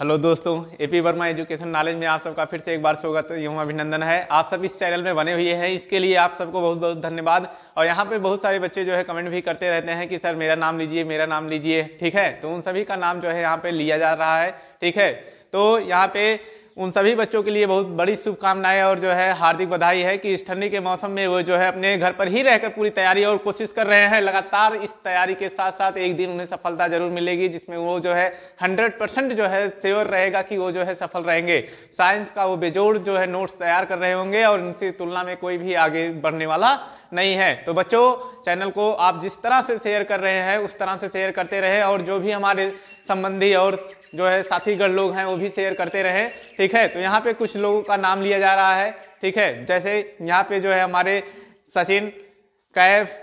Hello दोस्तों AP Verma education knowledge में आप सबका फिर से एक बार स्वागत यूँ अभिनंदन है आप सब इस चैनल में बने हुए हैं इसके लिए आप सबको बहुत बहुत धन्यवाद और यहाँ पे बहुत सारे बच्चे जो है कमेंट भी करते रहते हैं कि सर मेरा नाम लीजिए मेरा नाम लीजिए ठीक है तो उन सभी का नाम जो है यहाँ पे लिया जा रहा है ठीक है तो यहाँ पे उन सभी बच्चों के लिए बहुत बड़ी शुभकामनाएं और जो है हार्दिक बधाई है कि इस ठंडी के मौसम में वो जो है अपने घर पर ही रहकर पूरी तैयारी और कोशिश कर रहे हैं लगातार इस तैयारी के साथ साथ एक दिन उन्हें सफलता जरूर मिलेगी जिसमें वो जो है हंड्रेड परसेंट जो है श्योर रहेगा कि वो जो है सफल रहेंगे साइंस का वो बेजोड़ जो है नोट्स तैयार कर रहे होंगे और उनसे तुलना में कोई भी आगे बढ़ने वाला नहीं है तो बच्चों चैनल को आप जिस तरह से शेयर कर रहे हैं उस तरह से शेयर करते रहे और जो भी हमारे संबंधी और जो है साथीगढ़ लोग हैं वो भी शेयर करते रहे ठीक है तो यहाँ पे कुछ लोगों का नाम लिया जा रहा है ठीक है जैसे यहाँ पे जो है हमारे सचिन कैफ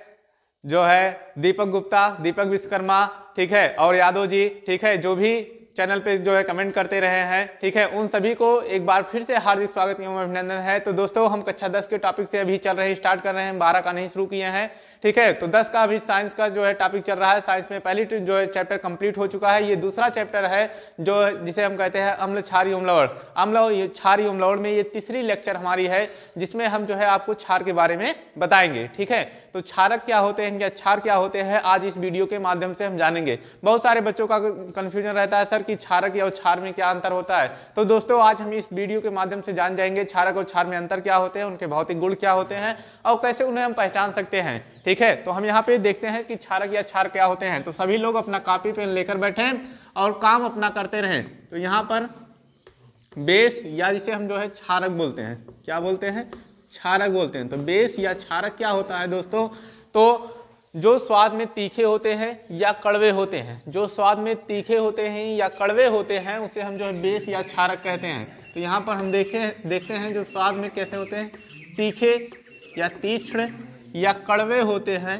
जो है दीपक गुप्ता दीपक विश्वकर्मा ठीक है और यादव जी ठीक है जो भी चैनल पे जो है कमेंट करते रहे हैं ठीक है उन सभी को एक बार फिर से हार्दिक स्वागत एवं अभिनंदन है तो दोस्तों हम कक्षा दस के टॉपिक से अभी चल रहे स्टार्ट कर रहे हैं बारह का नहीं शुरू किए हैं ठीक है तो दस का अभी साइंस का जो है टॉपिक चल रहा है साइंस में पहली जो है चैप्टर कंप्लीट हो चुका है ये दूसरा चैप्टर है जो जिसे हम कहते हैं अम्ल छारी उमलवड़ अम्ल छारी उमलवड़ में ये तीसरी लेक्चर हमारी है जिसमें हम जो है आपको छार के बारे में बताएंगे ठीक है तो क्षारक क्या होते हैं या क्षार क्या होते हैं आज इस वीडियो के माध्यम से हम जानेंगे बहुत सारे बच्चों का कन्फ्यूजन रहता है सर कि क्षारक या क्षार में क्या अंतर होता है तो दोस्तों आज हम इस वीडियो के माध्यम से जान जाएंगे क्षारक और क्षार में अंतर क्या होते हैं उनके भौतिक गुण क्या होते हैं और कैसे उन्हें हम पहचान सकते हैं ठीक है तो हम यहाँ पे देखते हैं कि क्षारक या क्षार क्या होते हैं तो सभी लोग अपना कापी पेन लेकर बैठे और काम अपना करते रहे तो यहाँ पर बेस या जिसे हम जो है क्षारक बोलते हैं क्या बोलते हैं क्षारक बोलते हैं तो बेस या क्षारक क्या होता है दोस्तों तो जो स्वाद में तीखे होते हैं या कड़वे होते हैं जो स्वाद में तीखे होते हैं या कड़वे होते हैं उसे हम जो है बेस या क्षारक कहते हैं तो यहाँ पर हम देखे देखते हैं जो स्वाद में कैसे होते हैं तीखे या तीक्ष्ण या कड़वे होते हैं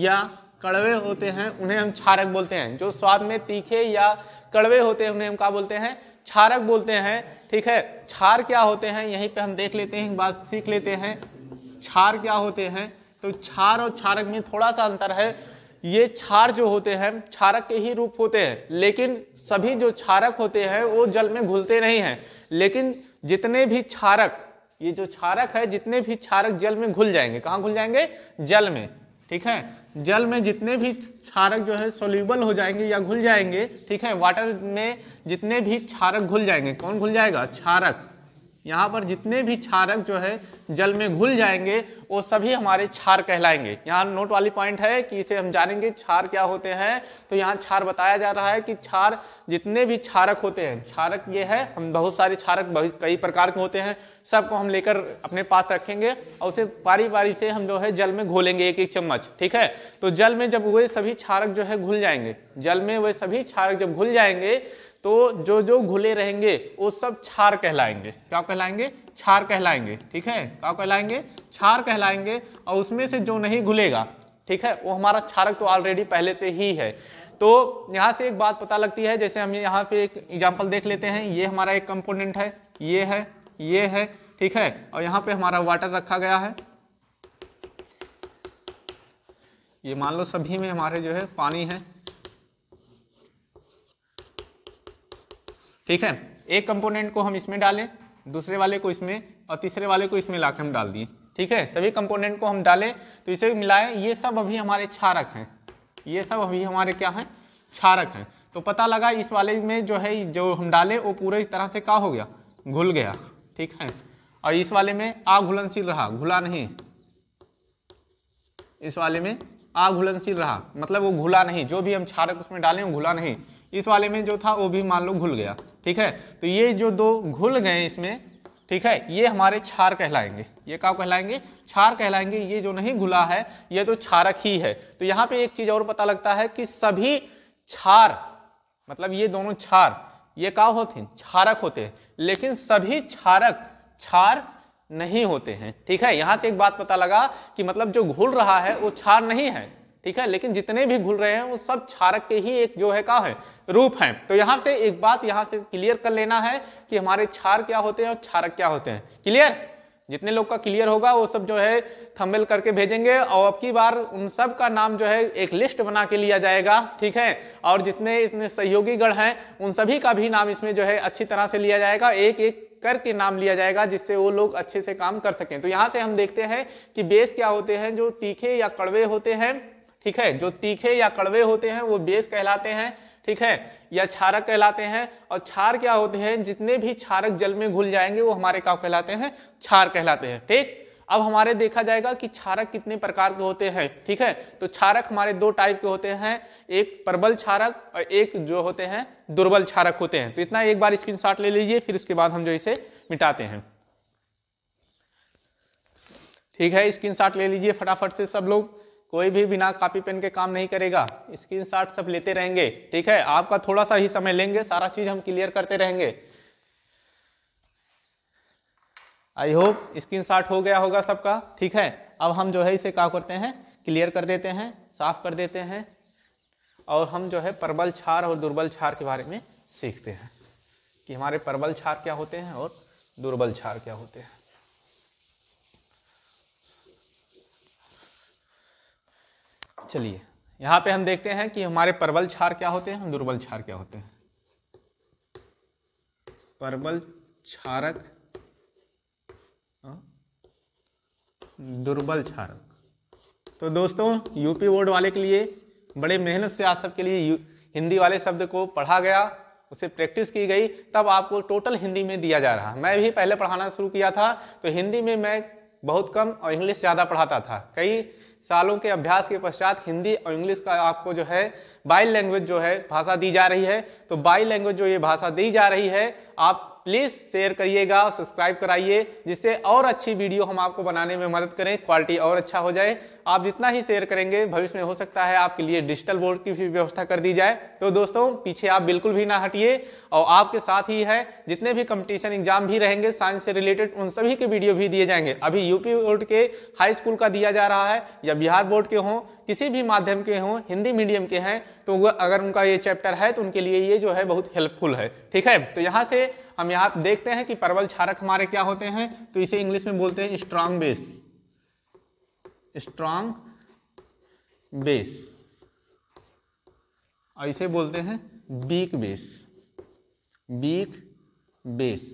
या कड़वे होते हैं उन्हें हम क्षारक बोलते हैं जो स्वाद में तीखे या कड़वे होते हैं उन्हें हम क्या बोलते हैं क्षारक बोलते हैं ठीक है क्षार क्या होते हैं यहीं पे हम देख लेते हैं बात सीख लेते हैं क्षार क्या होते हैं तो क्षार और क्षारक में थोड़ा सा अंतर है ये क्षार जो होते हैं क्षारक के ही रूप होते हैं लेकिन सभी जो क्षारक होते हैं वो जल में घुलते नहीं हैं लेकिन जितने भी क्षारक ये जो क्षारक है जितने भी क्षारक जल में घुल जाएंगे कहाँ घुल जाएंगे जल में ठीक है जल में जितने भी क्षारक जो है सोल्यूबल हो जाएंगे या घुल जाएंगे ठीक है वाटर में जितने भी क्षारक घुल जाएंगे कौन घुल जाएगा क्षारक यहाँ पर जितने भी क्षारक जो है जल में घुल जाएंगे वो सभी हमारे क्षार कहलाएंगे यहाँ नोट वाली पॉइंट है कि इसे हम जानेंगे क्षार क्या होते हैं तो यहाँ क्षार बताया जा रहा है कि क्षार जितने भी क्षारक होते हैं क्षारक ये है हम बहुत सारे क्षारक कई प्रकार के होते हैं सबको हम लेकर अपने पास रखेंगे और उसे बारी बारी से हम जो है जल में घोलेंगे एक एक चम्मच ठीक है तो जल में जब वे सभी क्षारक जो है घुल जाएंगे जल में वे सभी क्षारक जब घुल जाएंगे तो जो जो घुले रहेंगे वो सब छार कहलाएंगे क्या कहलाएंगे छार कहलाएंगे ठीक है क्या कहलाएंगे छार कहलाएंगे और उसमें से जो नहीं घुलेगा ठीक है वो हमारा छारक तो ऑलरेडी पहले से ही है तो यहाँ से एक बात पता लगती है जैसे हम यहाँ पे एक एग्जाम्पल देख लेते हैं ये हमारा एक कंपोनेंट है ये है ये है ठीक है और यहाँ पे हमारा वाटर रखा गया है ये मान लो सभी में हमारे जो है पानी है ठीक है एक कंपोनेंट को हम इसमें डालें दूसरे वाले को इसमें और तीसरे वाले को इसमें लाकर हम डाल दिए ठीक है सभी कंपोनेंट को हम डालें तो इसे मिलाएं ये सब अभी हमारे क्षारक हैं ये सब अभी हमारे क्या हैं क्षारक हैं तो पता लगा इस वाले में जो है जो हम डाले वो पूरे तरह से का हो गया घुल गया ठीक है और इस वाले में आघुलनशील रहा घुला नहीं इस वाले में आघुलनशील रहा मतलब वो घुला नहीं जो भी हम क्षारक उसमें डालें वो घुला नहीं इस वाले में जो था वो भी मान लो घुल गया ठीक है तो ये जो दो घुल गए इसमें ठीक है ये हमारे छार कहलाएंगे ये क्या कहलाएंगे छार कहलाएंगे ये जो नहीं घुला है ये तो छारक ही है तो यहाँ पे एक चीज और पता लगता है कि सभी छार मतलब ये दोनों छार ये क्या होते हैं छारक होते हैं लेकिन सभी छारक छार नहीं होते हैं ठीक है यहां से एक बात पता लगा कि मतलब जो घुल रहा है वो छार नहीं है ठीक है लेकिन जितने भी घुल रहे हैं वो सब क्षारक के ही एक जो है का है रूप है तो यहाँ से एक बात यहाँ से क्लियर कर लेना है कि हमारे क्षार क्या होते हैं और क्षारक क्या होते हैं क्लियर जितने लोग का क्लियर होगा वो सब जो है थम्बेल करके भेजेंगे और अब की बार उन सब का नाम जो है एक लिस्ट बना के लिया जाएगा ठीक है और जितने इतने सहयोगी गण हैं उन सभी का भी नाम इसमें जो है अच्छी तरह से लिया जाएगा एक एक करके नाम लिया जाएगा जिससे वो लोग अच्छे से काम कर सकें तो यहाँ से हम देखते हैं कि बेस क्या होते हैं जो तीखे या कड़वे होते हैं ठीक है जो तीखे या कड़वे होते हैं वो बेस कहलाते हैं ठीक है या क्षारक कहलाते हैं और क्षार क्या होते हैं जितने भी क्षारक जल में घुल जाएंगे वो हमारे क्या कहलाते हैं क्षार कहलाते हैं ठीक अब हमारे देखा जाएगा कि क्षारक कितने प्रकार के होते हैं ठीक है तो क्षारक हमारे दो टाइप के होते हैं एक प्रबल क्षारक और एक जो होते हैं दुर्बल क्षारक होते हैं तो इतना एक बार स्क्रीनशॉट ले लीजिए फिर उसके बाद हम जो इसे मिटाते हैं ठीक है स्क्रीनशॉट ले लीजिए फटाफट से सब लोग कोई भी बिना कॉपी पेन के काम नहीं करेगा स्क्रीन शॉट सब लेते रहेंगे ठीक है आपका थोड़ा सा ही समय लेंगे सारा चीज हम क्लियर करते रहेंगे आई होप स्क्रीन शॉट हो गया होगा सबका ठीक है अब हम जो है इसे क्या करते हैं क्लियर कर देते हैं साफ कर देते हैं और हम जो है प्रबल छार और दुर्बल छार के बारे में सीखते हैं कि हमारे प्रबल छार क्या होते हैं और दुर्बल छार क्या होते हैं चलिए यहाँ पे हम देखते हैं कि हमारे प्रबल क्षार क्या होते हैं दुर्बल क्षार क्या होते हैं प्रबल क्षारक हाँ? दुर्बल क्षारक तो दोस्तों यूपी बोर्ड वाले के लिए बड़े मेहनत से आप सबके लिए हिंदी वाले शब्द को पढ़ा गया उसे प्रैक्टिस की गई तब आपको टोटल हिंदी में दिया जा रहा मैं भी पहले पढ़ाना शुरू किया था तो हिंदी में मैं बहुत कम और इंग्लिश ज़्यादा पढ़ाता था कई सालों के अभ्यास के पश्चात हिंदी और इंग्लिश का आपको जो है बाई लैंग्वेज जो है भाषा दी जा रही है तो बाई लैंग्वेज जो ये भाषा दी जा रही है आप प्लीज शेयर करिएगा सब्सक्राइब कराइए जिससे और अच्छी वीडियो हम आपको बनाने में मदद करें क्वालिटी और अच्छा हो जाए आप जितना ही शेयर करेंगे भविष्य में हो सकता है आपके लिए डिजिटल बोर्ड की भी व्यवस्था कर दी जाए तो दोस्तों पीछे आप बिल्कुल भी ना हटिए और आपके साथ ही है जितने भी कंपटीशन एग्जाम भी रहेंगे साइंस से रिलेटेड उन सभी के वीडियो भी दिए जाएंगे अभी यूपी बोर्ड के हाई स्कूल का दिया जा रहा है या बिहार बोर्ड के हों किसी भी माध्यम के हों हिंदी मीडियम के हैं तो अगर उनका ये चैप्टर है तो उनके लिए ये जो है बहुत हेल्पफुल है ठीक है तो यहाँ से हम यहाँ देखते हैं कि परवल छारक हमारे क्या होते हैं तो इसे इंग्लिश में बोलते हैं स्ट्रांग बेस स्ट्रांग बेस और इसे बोलते हैं weak base weak base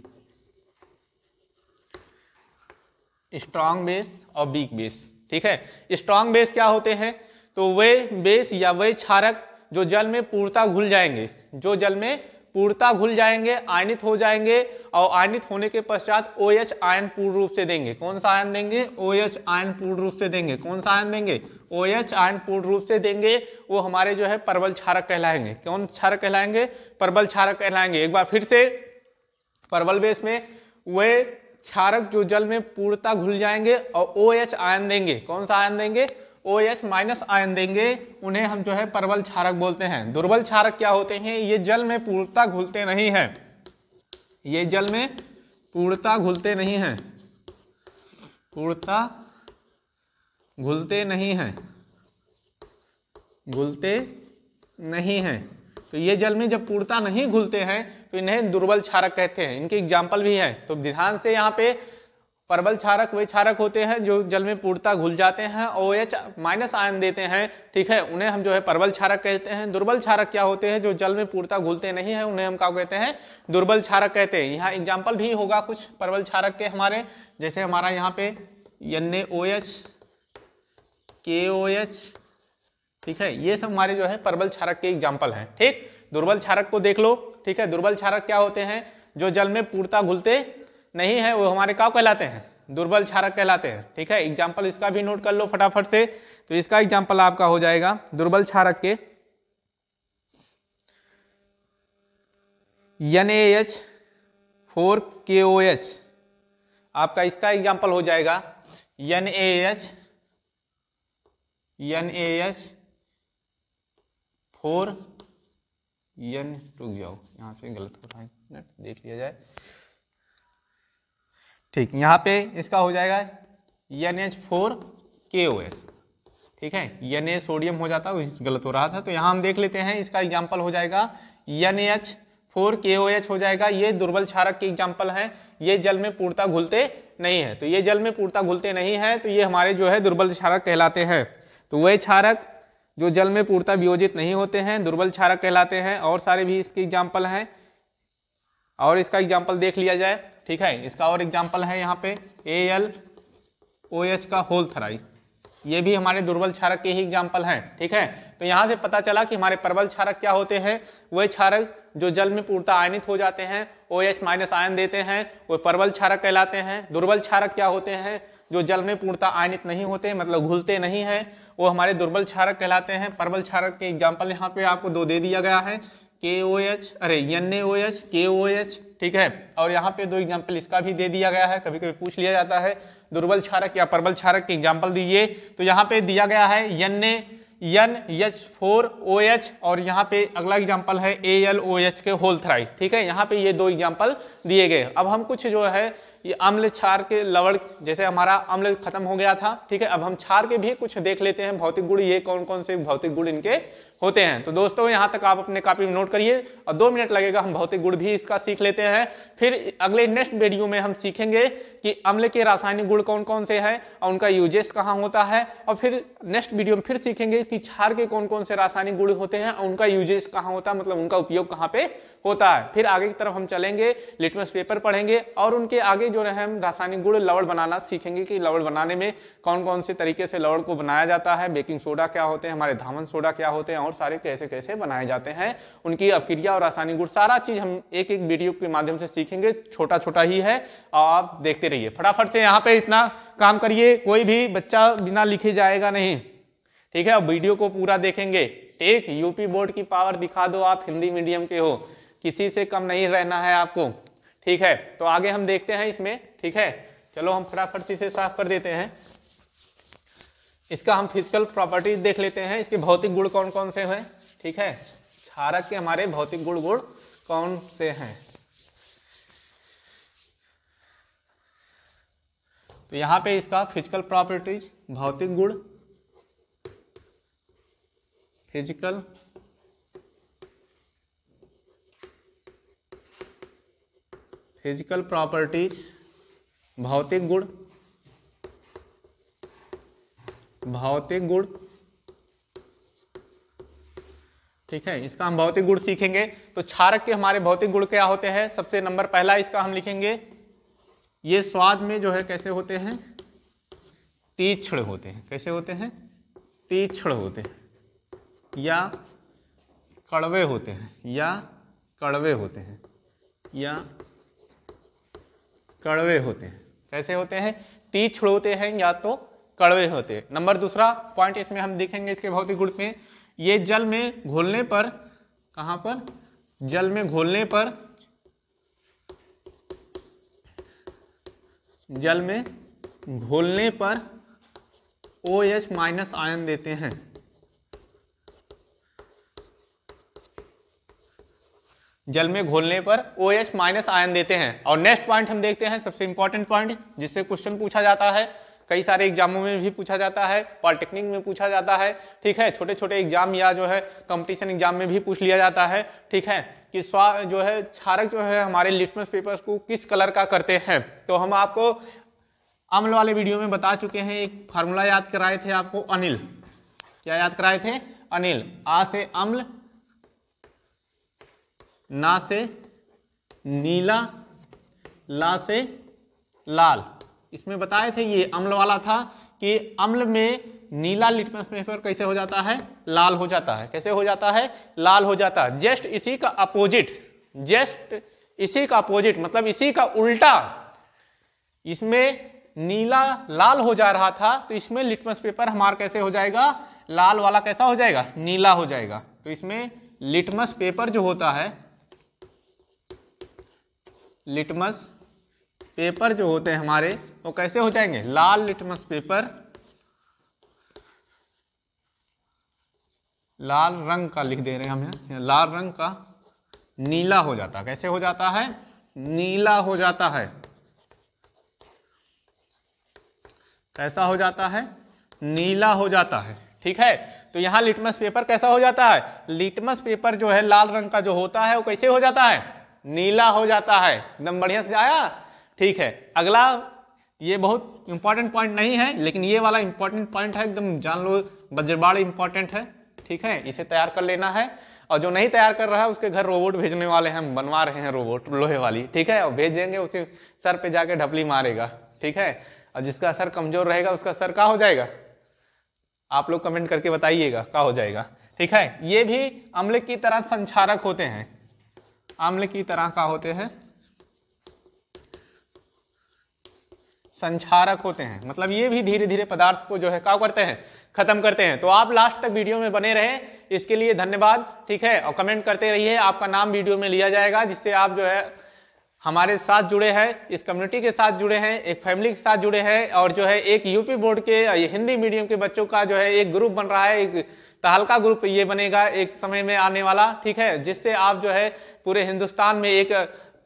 strong base और बीक बेस ठीक है स्ट्रांग बेस क्या होते हैं तो वे बेस या वे क्षारक जो जल में पूर्णता घुल जाएंगे जो जल में पूर्णता घुल जाएंगे आयनित हो जाएंगे और आयनित होने के पश्चात ओ एच आयन पूर्ण रूप से देंगे कौन सा आयन देंगे ओ एच आयन पूर्ण रूप से देंगे कौन सा आयन देंगे ओ एच आयन पूर्ण रूप से देंगे वो हमारे जो है परबल क्षारक कहलाएंगे कौन क्षारक कहलाएंगे परबल क्षारक कहलाएंगे एक बार फिर से परबल बेस में वे क्षारक जो जल में पूर्णता घुल जाएंगे और ओ एच आयन देंगे कौन सा आयन देंगे ओ एच माइनस आयन देंगे उन्हें हम जो है परवल छारक बोलते हैं दुर्बल छारक क्या होते हैं ये जल में पूर्णता घुलते नहीं है ये जल में पूर्णता घुलते नहीं है पूर्णता घुलते नहीं है घुलते नहीं है तो ये जल में जब पूर्णता नहीं घुलते हैं तो इन्हें दुर्बल छारक कहते हैं इनके एग्जाम्पल भी है तो ध्यान से यहाँ पे परवल क्षारक वे क्षारक होते हैं जो जल में पूर्णता घुल जाते हैं ओ एच माइनस आयन देते हैं ठीक है उन्हें हम जो है परवल क्षारक कहते हैं दुर्बल क्षारक क्या होते हैं जो जल में पूर्णता घुलते नहीं है उन्हें हम क्या कहते हैं दुर्बल क्षारक कहते हैं यहाँ एग्जाम्पल भी होगा कुछ परवल क्षारक के हमारे जैसे हमारा यहाँ पे N A O H K O H ठीक है ये सब हमारे जो है प्रबल क्षारक के एग्जाम्पल हैं ठीक दुर्बल क्षारक को देख लो ठीक है दुर्बल क्षारक क्या होते हैं जो जल में पूर्णता घुलते नहीं है वो हमारे क्या कहलाते हैं दुर्बल क्षारक कहलाते हैं ठीक है एग्जाम्पल इसका भी नोट कर लो फटाफट से तो इसका एग्जाम्पल आपका हो जाएगा दुर्बल क्षारक के एन एच फोर के ओ एच आपका इसका एग्जाम्पल हो जाएगा N A H N A H four N रुक जाओ यहां पे गलत हो रहा है देख लिया जाए ठीक यहाँ पे इसका हो जाएगा एन एच फोर के ओ एस ठीक है एन ए सोडियम हो जाता है गलत हो रहा था तो यहाँ हम देख लेते हैं इसका एग्जाम्पल हो जाएगा एन एच फोर के ओ एच हो जाएगा ये दुर्बल क्षारक की एग्जाम्पल है ये जल में पूर्णता घुलते नहीं है तो ये जल में पूर्णता घुलते नहीं है तो ये हमारे जो है दुर्बल क्षारक कहलाते हैं तो वह क्षारक जो जल में पूर्णता वियोजित नहीं होते हैं दुर्बल क्षारक कहलाते हैं और सारे भी इसके एग्जाम्पल हैं और इसका एग्जाम्पल देख लिया जाए ठीक है इसका और एग्जाम्पल है यहाँ पे ए एल ओ एच का होल थराई ये भी हमारे दुर्बल क्षारक के ही एग्जाम्पल हैं ठीक है तो यहाँ से पता चला कि हमारे प्रबल क्षारक क्या होते हैं वह क्षारक जो जल में पूर्णता आयनित हो जाते हैं ओ एच माइनस आयन देते हैं वह प्रबल क्षारक कहलाते हैं दुर्बल क्षारक क्या होते हैं जो जल में पूर्णता आयनित नहीं होते मतलब घुलते नहीं हैं वो हमारे दुर्बल क्षारक कहलाते हैं प्रबल क्षारक के एग्जाम्पल यहाँ पे आपको दो दे दिया गया है के ओ एच अरे N A O H K O H ठीक है और यहाँ पे दो एग्जाम्पल इसका भी दे दिया गया है कभी कभी पूछ लिया जाता है दुर्बल क्षारक या प्रबल क्षारक के एग्जाम्पल दीजिए तो यहाँ पे दिया गया है N A N H four O H और यहाँ पे अगला एग्जाम्पल है ए एल ओ एच के होल थ्राई ठीक है यहाँ पे ये दो एग्जाम्पल दिए गए अब हम कुछ जो है ये अम्ल क्षार के लवण जैसे हमारा अम्ल खत्म हो गया था ठीक है अब हम क्षार के भी कुछ देख लेते हैं भौतिक गुण ये कौन कौन से भौतिक गुण इनके होते हैं तो दोस्तों यहाँ तक आप अपने कापी में नोट करिए और दो मिनट लगेगा हम भौतिक गुण भी इसका सीख लेते हैं फिर अगले नेक्स्ट वीडियो में हम सीखेंगे कि अम्ल के रासायनिक गुण कौन कौन से हैं और उनका यूजेस कहाँ होता है और फिर नेक्स्ट वीडियो में फिर सीखेंगे कि क्षार के कौन कौन से रासायनिक गुण होते हैं और उनका यूजेस कहाँ होता है मतलब उनका उपयोग कहाँ पे होता है फिर आगे की तरफ हम चलेंगे लिटमस पेपर पढ़ेंगे और उनके आगे जो है हम रासायनिक गुड़ लवड़ बनाना सीखेंगे कि लवड़ बनाने में कौन कौन से तरीके से लवड़ को बनाया जाता है बेकिंग सोडा क्या होते हैं हमारे धामन सोडा क्या होते हैं और सारे कैसे कैसे बनाए जाते हैं उनकी अवक्रिया और रासायनिक गुड़ सारा चीज़ हम एक एक वीडियो के माध्यम से सीखेंगे छोटा छोटा ही है आप देखते रहिए फटाफट से यहाँ पर इतना काम करिए कोई भी बच्चा बिना लिखे जाएगा नहीं ठीक है अब वीडियो को पूरा देखेंगे एक यूपी बोर्ड की पावर दिखा दो आप हिंदी मीडियम के हो किसी से कम नहीं रहना है आपको ठीक है तो आगे हम देखते हैं इसमें ठीक है चलो हम फटाफट से साफ कर देते हैं इसका हम फिजिकल प्रॉपर्टीज देख लेते हैं इसके भौतिक गुण कौन कौन से हैं ठीक है क्षारक के हमारे भौतिक गुण गुण कौन से हैं तो यहां पे इसका फिजिकल प्रॉपर्टीज भौतिक गुण फिजिकल फिजिकल प्रॉपर्टीज भौतिक गुण भौतिक गुण ठीक है इसका हम भौतिक गुण सीखेंगे तो क्षारक के हमारे भौतिक गुण क्या होते हैं सबसे नंबर पहला इसका हम लिखेंगे ये स्वाद में जो है कैसे होते हैं तीक्षण होते हैं कैसे होते हैं तीक्षण होते हैं या कड़वे होते हैं या कड़वे होते हैं या कड़वे होते हैं कैसे होते हैं तीक्ष होते हैं या तो कड़वे होते हैं नंबर दूसरा पॉइंट इसमें हम देखेंगे इसके भौतिक गुण में ये जल में घोलने पर कहां पर जल में घोलने पर जल में घोलने पर ओ एच माइनस आयन देते हैं जल में घोलने पर ओ एच माइनस आयन देते हैं और नेक्स्ट पॉइंट हम देखते हैं सबसे इंपॉर्टेंट पॉइंट जिससे क्वेश्चन पूछा जाता है कई सारे एग्जामों में भी पूछा जाता है पॉलिटेक्निक में पूछा जाता है ठीक है छोटे छोटे एग्जाम या जो है कंपटीशन एग्जाम में भी पूछ लिया जाता है ठीक है कि स्वा जो है क्षारक जो है हमारे लिटमस पेपर्स को किस कलर का करते हैं तो हम आपको अम्ल वाले वीडियो में बता चुके हैं एक फार्मूला याद कराए थे आपको अनिल क्या याद कराए थे अनिल आ से अम्ल ना से नीला ला से लाल इसमें बताए थे ये अम्ल वाला था कि अम्ल में नीला लिटमस पेपर कैसे हो जाता है लाल हो जाता है कैसे हो जाता है लाल हो जाता है जस्ट इसी का अपोजिट जस्ट इसी का अपोजिट मतलब इसी का उल्टा इसमें नीला लाल हो जा रहा था तो इसमें लिटमस पेपर हमारा कैसे हो जाएगा लाल वाला कैसा हो जाएगा नीला हो जाएगा तो इसमें लिटमस पेपर जो होता है लिटमस पेपर जो होते हैं हमारे वो कैसे हो जाएंगे लाल लिटमस पेपर लाल रंग का लिख दे रहे हैं हम यहाँ लाल रंग का नीला हो जाता है कैसे हो जाता है नीला हो जाता है कैसा हो जाता है नीला हो जाता है ठीक है तो यहां लिटमस पेपर कैसा हो जाता है लिटमस पेपर जो है लाल रंग का जो होता है वो कैसे हो जाता है नीला हो जाता है एकदम बढ़िया से आया ठीक है अगला ये बहुत इंपॉर्टेंट पॉइंट नहीं है लेकिन ये वाला इंपॉर्टेंट पॉइंट है एकदम जान लो बजरबाड़ इंपॉर्टेंट है ठीक है इसे तैयार कर लेना है और जो नहीं तैयार कर रहा है उसके घर रोबोट भेजने वाले हैं हम बनवा रहे हैं रोबोट लोहे वाली ठीक है और भेज देंगे उसे सर पे जाके ढपली मारेगा ठीक है और जिसका सर कमजोर रहेगा उसका सर का हो जाएगा आप लोग कमेंट करके बताइएगा का हो जाएगा ठीक है ये भी अम्ल की तरह संचारक होते हैं आम्ल की तरह का होते हैं संचारक होते हैं मतलब ये भी धीरे धीरे पदार्थ को जो है क्या करते हैं खत्म करते हैं तो आप लास्ट तक वीडियो में बने रहे इसके लिए धन्यवाद ठीक है और कमेंट करते रहिए आपका नाम वीडियो में लिया जाएगा जिससे आप जो है हमारे साथ जुड़े हैं इस कम्युनिटी के साथ जुड़े हैं एक फैमिली के साथ जुड़े हैं और जो है एक यूपी बोर्ड के हिंदी मीडियम के बच्चों का जो है एक ग्रुप बन रहा है एक तहलका ग्रुप ये बनेगा एक समय में आने वाला ठीक है जिससे आप जो है पूरे हिंदुस्तान में एक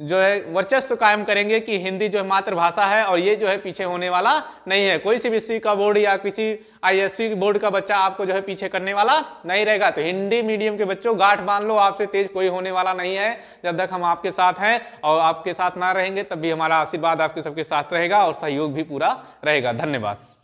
जो है वर्चस्व कायम करेंगे कि हिंदी जो है मातृभाषा है और ये जो है पीछे होने वाला नहीं है कोई सी बी का बोर्ड या किसी आईएससी बोर्ड का बच्चा आपको जो है पीछे करने वाला नहीं रहेगा तो हिंदी मीडियम के बच्चों गांठ बांध लो आपसे तेज कोई होने वाला नहीं है जब तक हम आपके साथ हैं और आपके साथ ना रहेंगे तब भी हमारा आशीर्वाद आपके सबके साथ रहेगा और सहयोग भी पूरा रहेगा धन्यवाद